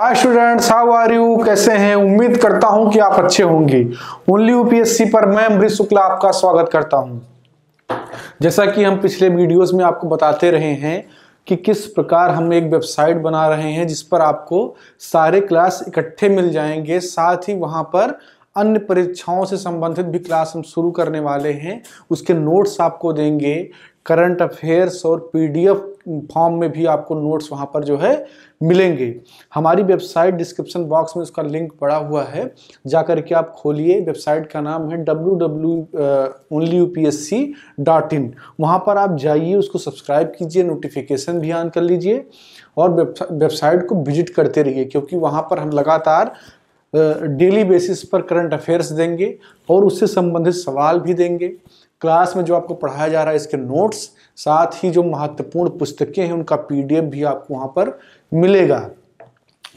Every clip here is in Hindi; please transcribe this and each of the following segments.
hi students how are you कैसे हैं उम्मीद करता हूं कि आप अच्छे होंगे ओनली यूपीएससी पर मैं अमृत शुक्ला आपका स्वागत करता हूं जैसा कि हम पिछले वीडियोस में आपको बताते रहे हैं कि किस प्रकार हम एक वेबसाइट बना रहे हैं जिस पर आपको सारे क्लास इकट्ठे मिल जाएंगे साथ ही वहां पर अन्य परीक्षाओं से संबंधित भी क्लास हम शुरू करने वाले हैं उसके नोट्स आपको देंगे करंट अफेयर्स और पीडीएफ फॉर्म में भी आपको नोट्स वहाँ पर जो है मिलेंगे हमारी वेबसाइट डिस्क्रिप्शन बॉक्स में उसका लिंक पड़ा हुआ है जाकर के आप खोलिए वेबसाइट का नाम है W W only U P S C dot in वहाँ पर आप जाइए उसको सब्सक्राइब कीजिए नोटिफिकेशन भी ऑन कर लीजिए और वेबसाइट को विजिट करते रहिए क्योंकि वहाँ पर हम लगातार डेली बेसिस पर करंट अफेयर्स देंगे और उससे संबंधित सवाल भी देंगे क्लास में जो आपको पढ़ाया जा रहा है इसके नोट्स साथ ही जो महत्वपूर्ण पुस्तकें हैं उनका पीडीएफ भी आपको वहाँ पर मिलेगा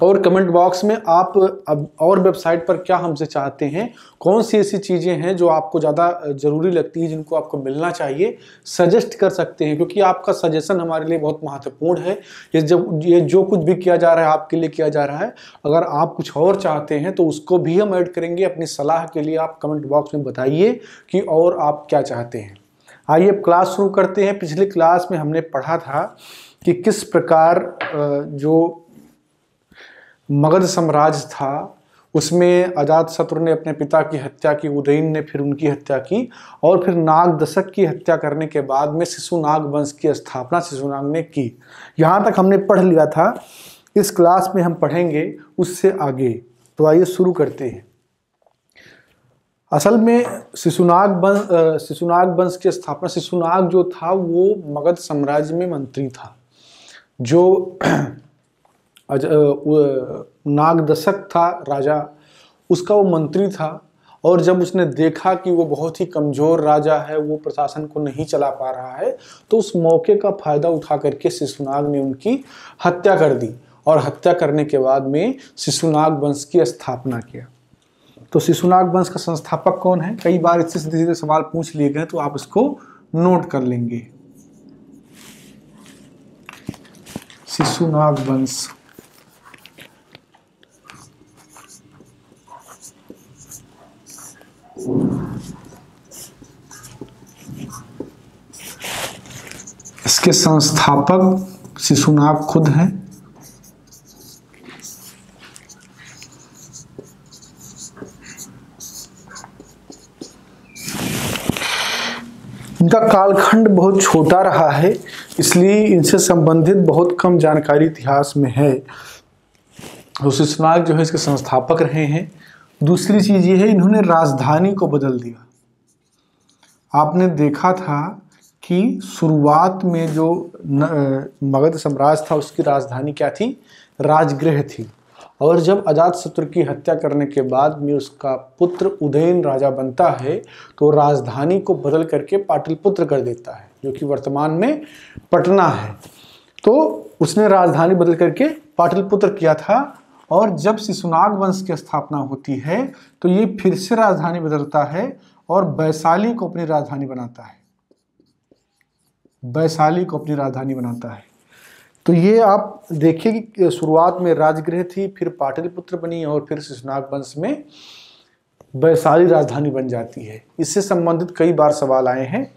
और कमेंट बॉक्स में आप अब और वेबसाइट पर क्या हमसे चाहते हैं कौन सी ऐसी चीज़ें हैं जो आपको ज़्यादा ज़रूरी लगती है जिनको आपको मिलना चाहिए सजेस्ट कर सकते हैं क्योंकि आपका सजेशन हमारे लिए बहुत महत्वपूर्ण है ये जब ये जो कुछ भी किया जा रहा है आपके लिए किया जा रहा है अगर आप कुछ और चाहते हैं तो उसको भी हम ऐड करेंगे अपनी सलाह के लिए आप कमेंट बॉक्स में बताइए कि और आप क्या चाहते हैं आइए अब क्लास शुरू करते हैं पिछली क्लास में हमने पढ़ा था कि किस प्रकार जो मगध साम्राज्य था उसमें अजात शत्रु ने अपने पिता की हत्या की उदयन ने फिर उनकी हत्या की और फिर नाग दशक की हत्या करने के बाद में शिशुनाग वंश की स्थापना शिशुनाग ने की यहाँ तक हमने पढ़ लिया था इस क्लास में हम पढ़ेंगे उससे आगे तो आइए शुरू करते हैं असल में शिशुनाग वंश शिशुनाग वंश की स्थापना शिशुनाग जो था वो मगध साम्राज्य में मंत्री था जो नाग नागदशक था राजा उसका वो मंत्री था और जब उसने देखा कि वो बहुत ही कमज़ोर राजा है वो प्रशासन को नहीं चला पा रहा है तो उस मौके का फायदा उठा करके शिशुनाग ने उनकी हत्या कर दी और हत्या करने के बाद में शिशुनाग वंश की स्थापना किया तो शिशुनाग वंश का संस्थापक कौन है कई बार इससे सीधे सीधे सवाल पूछ लिए गए तो आप इसको नोट कर लेंगे शिशुनाग वंश इसके संस्थापक शिशुनाग खुद हैं इनका कालखंड बहुत छोटा रहा है इसलिए इनसे संबंधित बहुत कम जानकारी इतिहास में है तो शिशुनाग जो है इसके संस्थापक रहे हैं दूसरी चीज़ ये है इन्होंने राजधानी को बदल दिया आपने देखा था कि शुरुआत में जो मगध साम्राज्य था उसकी राजधानी क्या थी राजगृह थी और जब अजात शत्रु की हत्या करने के बाद में उसका पुत्र उदयन राजा बनता है तो राजधानी को बदल करके पाटलिपुत्र कर देता है जो कि वर्तमान में पटना है तो उसने राजधानी बदल करके पाटलिपुत्र किया था और जब शिशुनाग वंश की स्थापना होती है तो ये फिर से राजधानी बदलता है और वैशाली को अपनी राजधानी बनाता है वैशाली को अपनी राजधानी बनाता है तो ये आप देखिए कि शुरुआत में राजगृह थी फिर पाटलिपुत्र बनी और फिर शिशुनाग वंश में वैशाली राजधानी बन जाती है इससे संबंधित कई बार सवाल आए हैं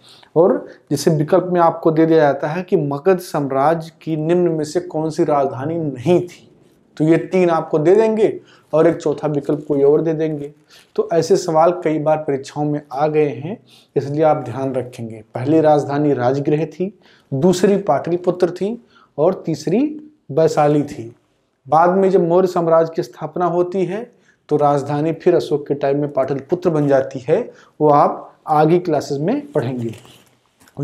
और जिसे विकल्प में आपको दे दिया जाता है कि मगध साम्राज्य की निम्न में से कौन सी राजधानी नहीं थी तो ये तीन आपको दे देंगे और एक चौथा विकल्प कोई और दे देंगे तो ऐसे सवाल कई बार परीक्षाओं में आ गए हैं इसलिए आप ध्यान रखेंगे पहली राजधानी राजगृह थी दूसरी पाटलिपुत्र थी और तीसरी वैशाली थी बाद में जब मौर्य साम्राज्य की स्थापना होती है तो राजधानी फिर अशोक के टाइम में पाटलिपुत्र बन जाती है वो आप आगे क्लासेस में पढ़ेंगे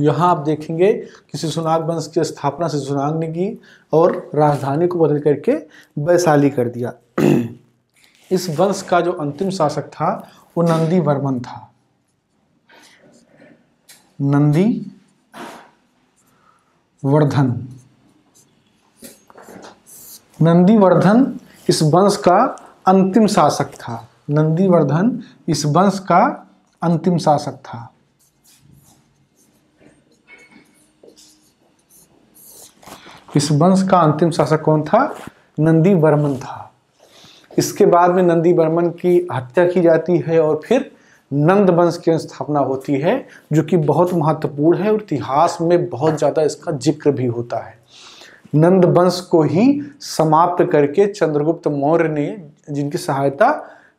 यहाँ आप देखेंगे कि शिशुनाग वंश की स्थापना शिशुनाग ने की और राजधानी को बदल करके वैशाली कर दिया इस वंश का जो अंतिम शासक था वो नंदी वर्मन था नंदी वर्धन नंदीवर्धन इस वंश का अंतिम शासक था नंदीवर्धन इस वंश का अंतिम शासक था इस वंश का अंतिम शासक कौन था नंदी बर्मन था इसके बाद में नंदी वर्मन की हत्या की जाती है और फिर नंद वंश की स्थापना होती है जो कि बहुत महत्वपूर्ण है और इतिहास में बहुत ज़्यादा इसका जिक्र भी होता है नंद वंश को ही समाप्त करके चंद्रगुप्त मौर्य ने जिनकी सहायता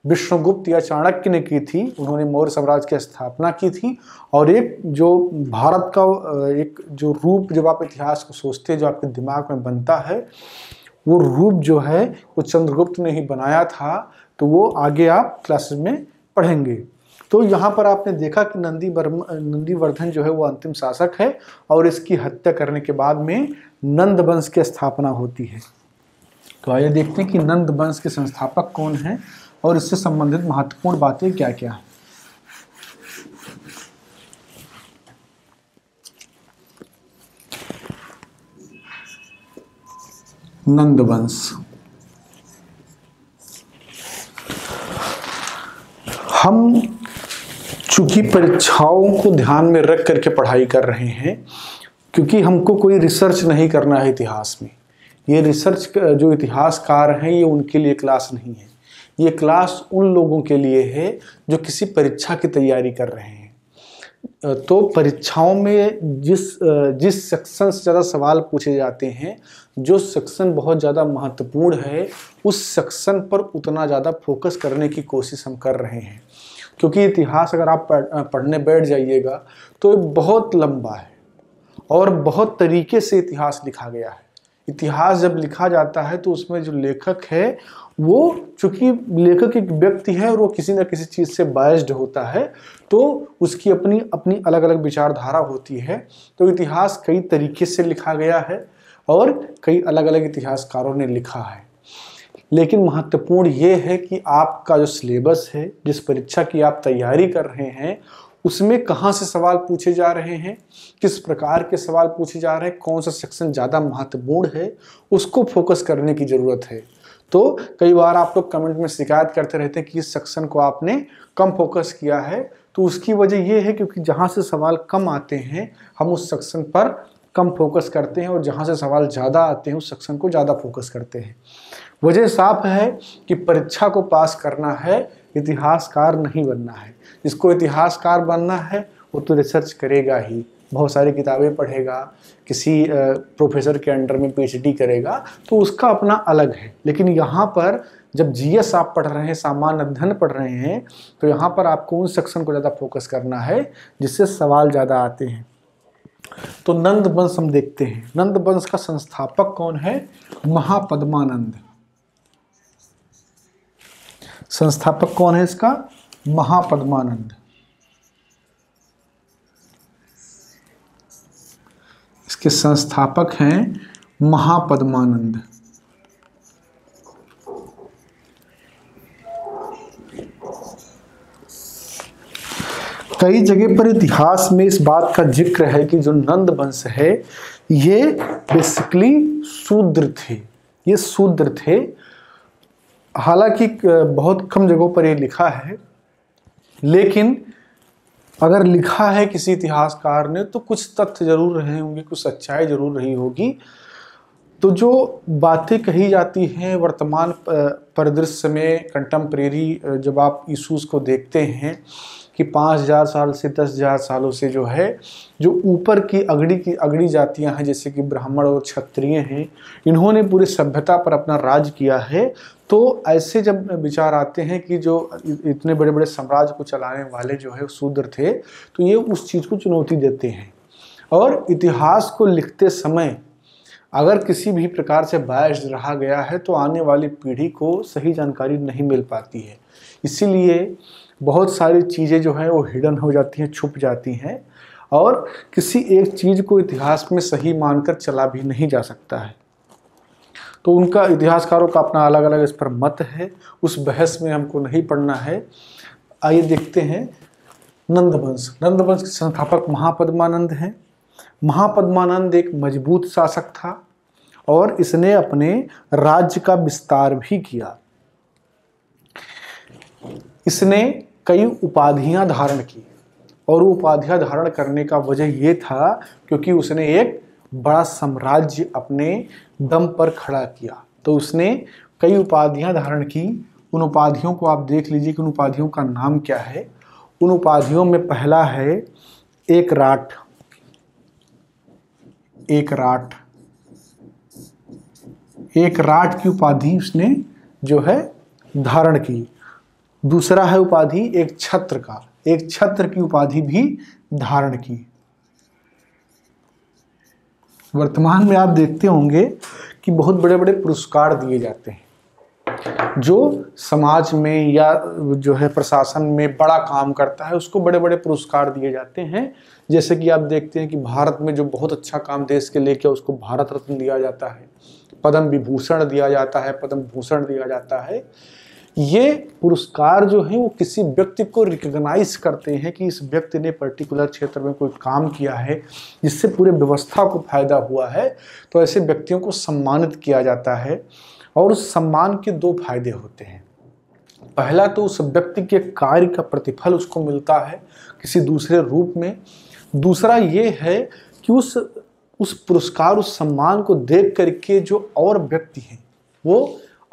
विष्णुगुप्त या चाणक्य ने की थी उन्होंने मौर्य साम्राज्य की स्थापना की थी और एक जो भारत का एक जो रूप जब आप इतिहास को सोचते हैं जो आपके दिमाग में बनता है वो रूप जो है वो चंद्रगुप्त ने ही बनाया था तो वो आगे आप क्लासेस में पढ़ेंगे तो यहाँ पर आपने देखा कि नंदी वर्मा नंदीवर्धन जो है वो अंतिम शासक है और इसकी हत्या करने के बाद में नंद वंश की स्थापना होती है तो आइए देखते हैं कि नंद वंश के संस्थापक कौन हैं और इससे संबंधित महत्वपूर्ण बातें क्या क्या हैं नंदवंश हम चूंकि परीक्षाओं को ध्यान में रख करके पढ़ाई कर रहे हैं क्योंकि हमको कोई रिसर्च नहीं करना है इतिहास में ये रिसर्च जो इतिहासकार हैं ये उनके लिए क्लास नहीं है ये क्लास उन लोगों के लिए है जो किसी परीक्षा की तैयारी कर रहे हैं तो परीक्षाओं में जिस जिस सेक्शन से ज़्यादा सवाल पूछे जाते हैं जो सेक्शन बहुत ज़्यादा महत्वपूर्ण है उस सेक्शन पर उतना ज़्यादा फोकस करने की कोशिश हम कर रहे हैं क्योंकि इतिहास अगर आप पढ़ने बैठ जाइएगा तो बहुत लंबा है और बहुत तरीके से इतिहास लिखा गया है इतिहास जब लिखा जाता है तो उसमें जो लेखक है वो चूंकि लेखक एक व्यक्ति है और वो किसी न किसी चीज़ से बायस्ड होता है तो उसकी अपनी अपनी अलग अलग विचारधारा होती है तो इतिहास कई तरीके से लिखा गया है और कई अलग अलग इतिहासकारों ने लिखा है लेकिन महत्वपूर्ण ये है कि आपका जो सिलेबस है जिस परीक्षा की आप तैयारी कर रहे हैं उसमें कहाँ से सवाल पूछे जा रहे हैं किस प्रकार के सवाल पूछे जा रहे हैं कौन सा सेक्शन ज़्यादा महत्वपूर्ण है उसको फोकस करने की ज़रूरत है तो कई बार आप लोग कमेंट में शिकायत करते रहते हैं कि इस सेक्शन को आपने कम फोकस किया है तो उसकी वजह यह है क्योंकि जहाँ से सवाल कम आते हैं हम उस सेक्शन पर कम फोकस करते हैं और जहाँ से सवाल ज़्यादा आते हैं उस सेक्शन को ज़्यादा फोकस करते हैं वजह साफ है कि परीक्षा को पास करना है इतिहासकार नहीं बनना है जिसको इतिहासकार बनना है वो तो रिसर्च करेगा ही बहुत सारी किताबें पढ़ेगा किसी प्रोफेसर के अंडर में पीएचडी करेगा तो उसका अपना अलग है लेकिन यहाँ पर जब जीएस आप पढ़ रहे हैं सामान्य अध्ययन पढ़ रहे हैं तो यहाँ पर आपको उन सेक्शन को ज़्यादा फोकस करना है जिससे सवाल ज़्यादा आते हैं तो नंद वंश हम देखते हैं नंद वंश का संस्थापक कौन है महापद्मानंद संस्थापक कौन है इसका महापद्मानंद इसके संस्थापक हैं महापद्मानंद कई जगह पर इतिहास में इस बात का जिक्र है कि जो नंद वंश है ये बेसिकली शूद्र थे ये शूद्र थे हालांकि बहुत कम जगहों पर ये लिखा है लेकिन अगर लिखा है किसी इतिहासकार ने तो कुछ तथ्य जरूर रहे होंगे कुछ सच्चाई जरूर रही होगी तो जो बातें कही जाती हैं वर्तमान परिदृश्य में कंटम्प्रेरी जब आप इशूज़ को देखते हैं कि पाँच हज़ार साल से दस हज़ार सालों से जो है जो ऊपर की अगड़ी की अगड़ी जातियां हैं जैसे कि ब्राह्मण और क्षत्रिय हैं इन्होंने पूरी सभ्यता पर अपना राज किया है तो ऐसे जब विचार आते हैं कि जो इतने बड़े बड़े साम्राज्य को चलाने वाले जो है शूद्र थे तो ये उस चीज़ को चुनौती देते हैं और इतिहास को लिखते समय अगर किसी भी प्रकार से बायस रहा गया है तो आने वाली पीढ़ी को सही जानकारी नहीं मिल पाती है इसीलिए बहुत सारी चीज़ें जो हैं वो हिडन हो जाती हैं छुप जाती हैं और किसी एक चीज़ को इतिहास में सही मानकर चला भी नहीं जा सकता है तो उनका इतिहासकारों का अपना अलग अलग इस पर मत है उस बहस में हमको नहीं पढ़ना है आइए देखते हैं नंदवंश नंदवंश के संस्थापक महापद्मानंद हैं महापद्मानंद एक मजबूत शासक था और इसने अपने राज्य का विस्तार भी किया इसने कई उपाधियां धारण की और वो उपाधियां धारण करने का वजह ये था क्योंकि उसने एक बड़ा साम्राज्य अपने दम पर खड़ा किया तो उसने कई उपाधियां धारण की उन उपाधियों को आप देख लीजिए कि उन उपाधियों का नाम क्या है उन उपाधियों में पहला है एक राट एक राट एक राट की उपाधि उसने जो है धारण की दूसरा है उपाधि एक छत्र का एक छत्र की उपाधि भी धारण की वर्तमान में आप देखते होंगे कि बहुत बड़े बड़े पुरस्कार दिए जाते हैं जो समाज में या जो है प्रशासन में बड़ा काम करता है उसको बड़े बड़े पुरस्कार दिए जाते हैं जैसे कि आप देखते हैं कि भारत में जो बहुत अच्छा काम देश के लेके उसको भारत रत्न दिया जाता है पद्म विभूषण दिया जाता है पद्म भूषण दिया जाता है ये पुरस्कार जो है वो किसी व्यक्ति को रिकग्नाइज करते हैं कि इस व्यक्ति ने पर्टिकुलर क्षेत्र में कोई काम किया है जिससे पूरे व्यवस्था को फायदा हुआ है तो ऐसे व्यक्तियों को सम्मानित किया जाता है और उस सम्मान के दो फायदे होते हैं पहला तो उस व्यक्ति के कार्य का प्रतिफल उसको मिलता है किसी दूसरे रूप में दूसरा ये है कि उस उस पुरस्कार उस सम्मान को देख करके जो और व्यक्ति हैं वो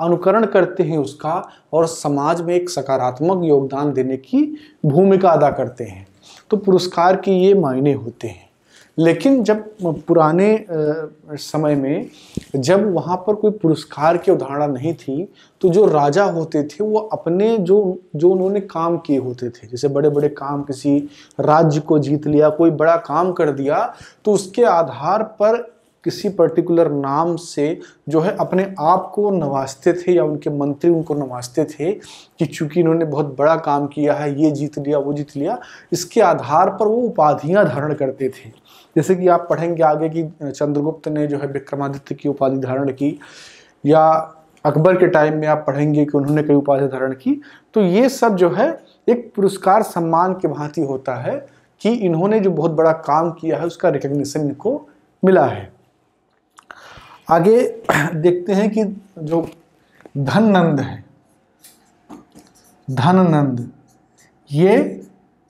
अनुकरण करते हैं उसका और समाज में एक सकारात्मक योगदान देने की भूमिका अदा करते हैं तो पुरस्कार के ये मायने होते हैं लेकिन जब पुराने समय में जब वहाँ पर कोई पुरस्कार की उदाहरण नहीं थी तो जो राजा होते थे वो अपने जो जो उन्होंने काम किए होते थे जैसे बड़े बड़े काम किसी राज्य को जीत लिया कोई बड़ा काम कर दिया तो उसके आधार पर किसी पर्टिकुलर नाम से जो है अपने आप को नवाजते थे या उनके मंत्री उनको नवाजते थे कि चूंकि इन्होंने बहुत बड़ा काम किया है ये जीत लिया वो जीत लिया इसके आधार पर वो उपाधियां धारण करते थे जैसे कि आप पढ़ेंगे आगे कि चंद्रगुप्त ने जो है विक्रमादित्य की उपाधि धारण की या अकबर के टाइम में आप पढ़ेंगे कि उन्होंने कई उपाधि धारण की तो ये सब जो है एक पुरस्कार सम्मान के भांति होता है कि इन्होंने जो बहुत बड़ा काम किया है उसका रिकग्निशन इनको मिला है आगे देखते हैं कि जो धन नंद है धन नंद ये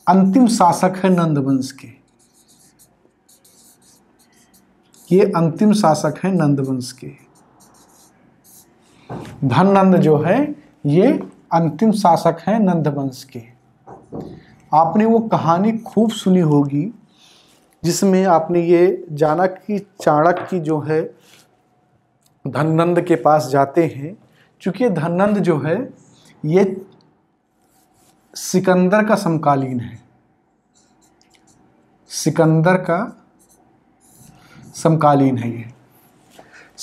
अंतिम शासक है नंद वंश के ये अंतिम शासक है नंद वंश के धन नंद जो है ये अंतिम शासक है नंद वंश के आपने वो कहानी खूब सुनी होगी जिसमें आपने ये जाना कि चाणक्य जो है धनंद के पास जाते हैं चूँकि धनंद जो है ये सिकंदर का समकालीन है सिकंदर का समकालीन है ये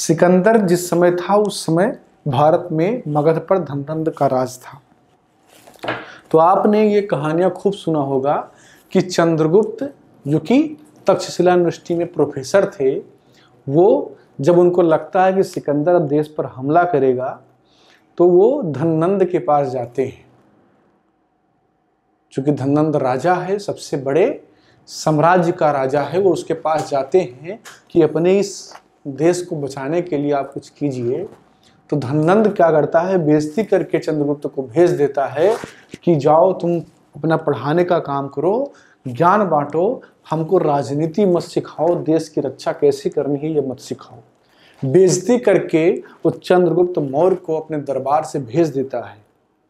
सिकंदर जिस समय था उस समय भारत में मगध पर धनंद का राज था तो आपने ये कहानियां खूब सुना होगा कि चंद्रगुप्त जो कि तक्षशिला यूनिवर्सिटी में प्रोफेसर थे वो जब उनको लगता है कि सिकंदर अब देश पर हमला करेगा तो वो धनंद के पास जाते हैं क्योंकि धनंद राजा है सबसे बड़े साम्राज्य का राजा है वो उसके पास जाते हैं कि अपने इस देश को बचाने के लिए आप कुछ कीजिए तो धनंद क्या करता है बेजती करके चंद्रगुप्त को भेज देता है कि जाओ तुम अपना पढ़ाने का काम करो ज्ञान बांटो हमको राजनीति मत सिखाओ देश की रक्षा कैसे करनी है ये मत सिखाओ बेजती करके वो चंद्रगुप्त मौर्य को अपने दरबार से भेज देता है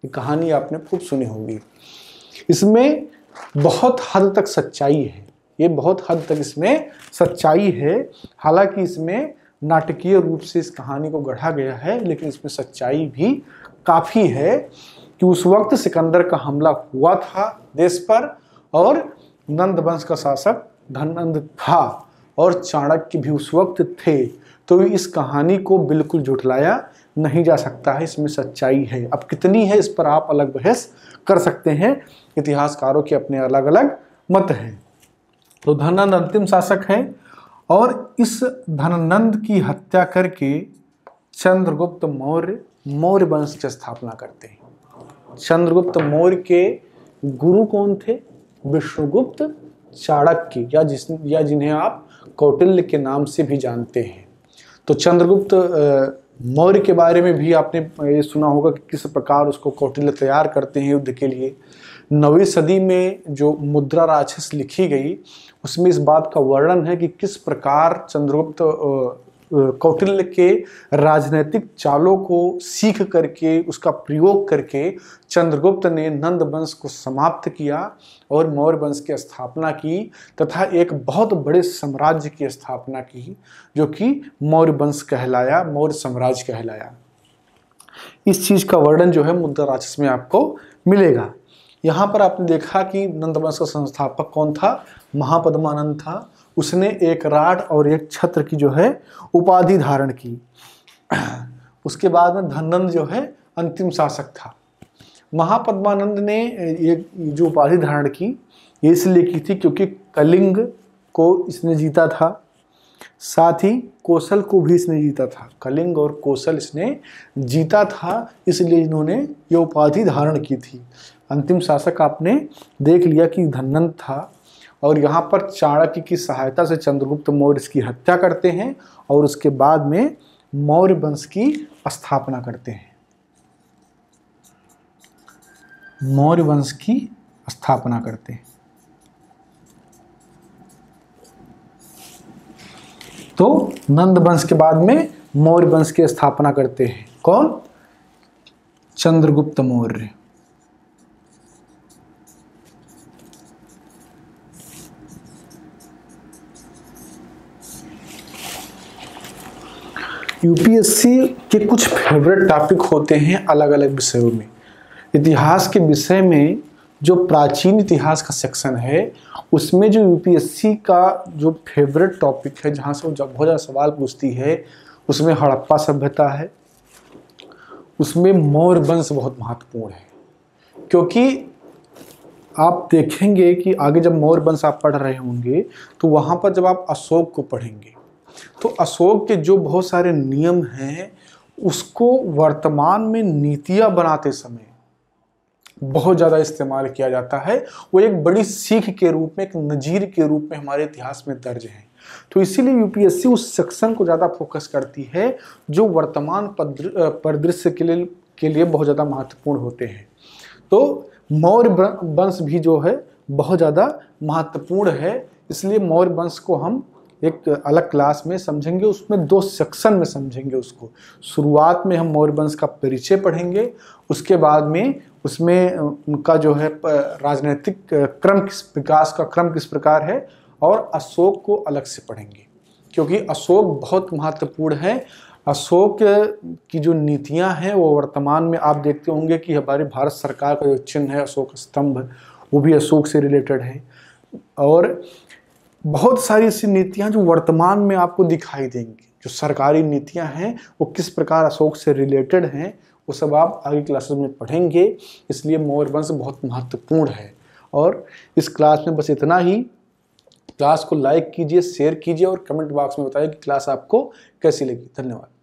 ये कहानी आपने खूब सुनी होगी इसमें बहुत हद तक सच्चाई है ये बहुत हद तक इसमें सच्चाई है हालांकि इसमें नाटकीय रूप से इस कहानी को गढ़ा गया है लेकिन इसमें सच्चाई भी काफ़ी है कि उस वक्त सिकंदर का हमला हुआ था देश पर और नंद वंश का शासक धनंद था और चाणक्य भी उस वक्त थे तो इस कहानी को बिल्कुल झुठलाया नहीं जा सकता है इसमें सच्चाई है अब कितनी है इस पर आप अलग बहस कर सकते हैं इतिहासकारों के अपने अलग अलग मत हैं तो धनानंद अंतिम शासक है और इस धनानंद की हत्या करके चंद्रगुप्त मौर्य मौर्य वंश की स्थापना करते हैं चंद्रगुप्त मौर्य के गुरु कौन थे विष्णुगुप्त चाणक्य या जिस या जिन्हें आप कौटिल्य के नाम से भी जानते हैं तो चंद्रगुप्त मौर्य के बारे में भी आपने ये सुना होगा कि किस प्रकार उसको कौटिल्य तैयार करते हैं युद्ध के लिए नवी सदी में जो मुद्रा राक्षस लिखी गई उसमें इस बात का वर्णन है कि किस प्रकार चंद्रगुप्त कौटिल्य के राजनैतिक चालों को सीख करके उसका प्रयोग करके चंद्रगुप्त ने नंद वंश को समाप्त किया और मौर्य वंश की स्थापना की तथा एक बहुत बड़े साम्राज्य की स्थापना की जो कि मौर्य वंश कहलाया मौर्य साम्राज्य कहलाया इस चीज़ का वर्णन जो है मुद्दा राक्षस में आपको मिलेगा यहाँ पर आपने देखा कि नंदवंश का संस्थापक कौन था महापद्मानंद था उसने एक राट और एक छत्र की जो है उपाधि धारण की उसके बाद में धनंद जो है अंतिम शासक था महापद्मानंद ने ये जो उपाधि धारण की ये इसलिए की थी क्योंकि कलिंग को इसने जीता था साथ ही कौशल को भी इसने जीता था कलिंग और कौशल इसने जीता था इसलिए इन्होंने ये उपाधि धारण की थी अंतिम शासक आपने देख लिया कि धनंत था और यहाँ पर चाणक्य की सहायता से चंद्रगुप्त मौर्य इसकी हत्या करते हैं और उसके बाद में मौर्य वंश की स्थापना करते हैं मौर्य वंश की स्थापना करते हैं तो नंद वंश के बाद में मौर्य वंश की स्थापना करते हैं कौन चंद्रगुप्त मौर्य यूपीएससी के कुछ फेवरेट टॉपिक होते हैं अलग अलग विषयों में इतिहास के विषय में जो प्राचीन इतिहास का सेक्शन है उसमें जो यूपीएससी का जो फेवरेट टॉपिक है जहाँ से वो बहुत ज़्यादा सवाल पूछती है उसमें हड़प्पा सभ्यता है उसमें मौर्य वंश बहुत महत्वपूर्ण है क्योंकि आप देखेंगे कि आगे जब मौर्य वंश आप पढ़ रहे होंगे तो वहाँ पर जब आप अशोक को पढ़ेंगे तो अशोक के जो बहुत सारे नियम हैं उसको वर्तमान में नीतियाँ बनाते समय बहुत ज़्यादा इस्तेमाल किया जाता है वो एक बड़ी सीख के रूप में एक नज़ीर के रूप में हमारे इतिहास में दर्ज है तो इसीलिए यूपीएससी उस सेक्शन को ज़्यादा फोकस करती है जो वर्तमान परिदृश्य के लिए के लिए बहुत ज़्यादा महत्वपूर्ण होते हैं तो मौर्य वंश भी जो है बहुत ज़्यादा महत्वपूर्ण है इसलिए मौर्य वंश को हम एक अलग क्लास में समझेंगे उसमें दो सेक्शन में समझेंगे उसको शुरुआत में हम मौर्यवंश का परिचय पढ़ेंगे उसके बाद में उसमें उनका जो है राजनीतिक क्रम किस विकास का क्रम किस प्रकार है और अशोक को अलग से पढ़ेंगे क्योंकि अशोक बहुत महत्वपूर्ण है अशोक की जो नीतियां हैं वो वर्तमान में आप देखते होंगे कि हमारे भारत सरकार का जो चिन्ह है अशोक स्तंभ वो भी अशोक से रिलेटेड है और बहुत सारी ऐसी नीतियाँ जो वर्तमान में आपको दिखाई देंगी जो सरकारी नीतियाँ हैं वो किस प्रकार अशोक से रिलेटेड हैं वो सब आप आगे क्लासेस में पढ़ेंगे इसलिए वंश बहुत महत्वपूर्ण है और इस क्लास में बस इतना ही क्लास को लाइक कीजिए शेयर कीजिए और कमेंट बॉक्स में बताइए कि क्लास आपको कैसी लगी धन्यवाद